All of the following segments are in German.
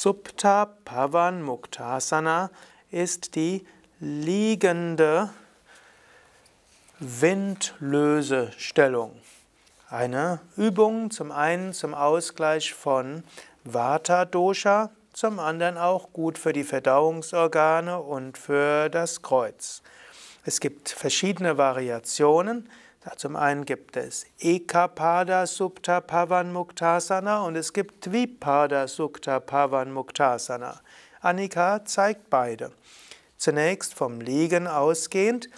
Supta Pavan Muktasana ist die liegende Windlösestellung. Eine Übung zum einen zum Ausgleich von Vata Dosha, zum anderen auch gut für die Verdauungsorgane und für das Kreuz. Es gibt verschiedene Variationen. Ja, zum einen gibt es Ekapada Supta Pavan Muktasana und es gibt Dvipada Supta Pavan Muktasana. Annika zeigt beide. Zunächst vom Liegen ausgehend,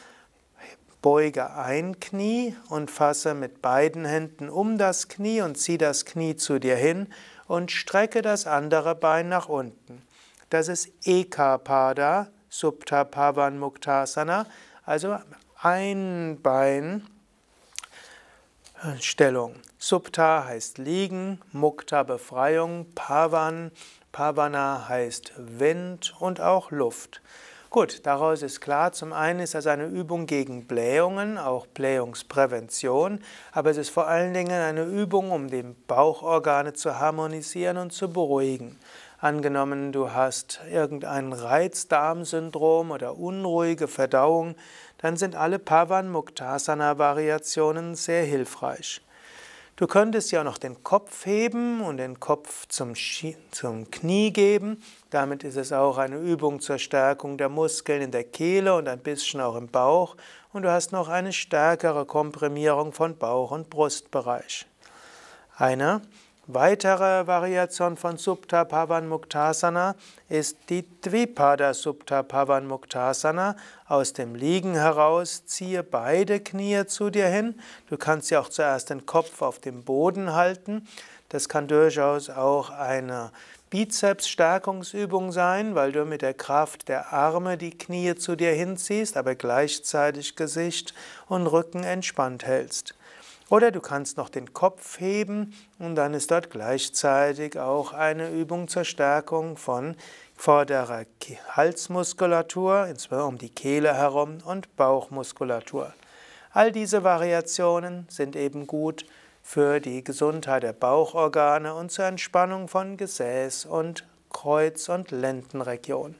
beuge ein Knie und fasse mit beiden Händen um das Knie und ziehe das Knie zu dir hin und strecke das andere Bein nach unten. Das ist Ekapada Supta Pavan Muktasana, also ein Bein Stellung. Supta heißt liegen, Mukta Befreiung, Pavan, Pavana heißt Wind und auch Luft. Gut, daraus ist klar, zum einen ist das eine Übung gegen Blähungen, auch Blähungsprävention, aber es ist vor allen Dingen eine Übung, um die Bauchorgane zu harmonisieren und zu beruhigen. Angenommen, du hast irgendein Reizdarmsyndrom oder unruhige Verdauung, dann sind alle Pavan-Muktasana-Variationen sehr hilfreich. Du könntest ja auch noch den Kopf heben und den Kopf zum, zum Knie geben. Damit ist es auch eine Übung zur Stärkung der Muskeln in der Kehle und ein bisschen auch im Bauch. Und du hast noch eine stärkere Komprimierung von Bauch- und Brustbereich. Einer, Weitere Variation von Subta Pavan Muktasana ist die Dvipada Subta Pavan Muktasana. Aus dem Liegen heraus ziehe beide Knie zu dir hin. Du kannst ja auch zuerst den Kopf auf dem Boden halten. Das kann durchaus auch eine Bizepsstärkungsübung sein, weil du mit der Kraft der Arme die Knie zu dir hinziehst, aber gleichzeitig Gesicht und Rücken entspannt hältst. Oder du kannst noch den Kopf heben und dann ist dort gleichzeitig auch eine Übung zur Stärkung von vorderer Halsmuskulatur, insbesondere um die Kehle herum und Bauchmuskulatur. All diese Variationen sind eben gut für die Gesundheit der Bauchorgane und zur Entspannung von Gesäß und Kreuz- und Lendenregion.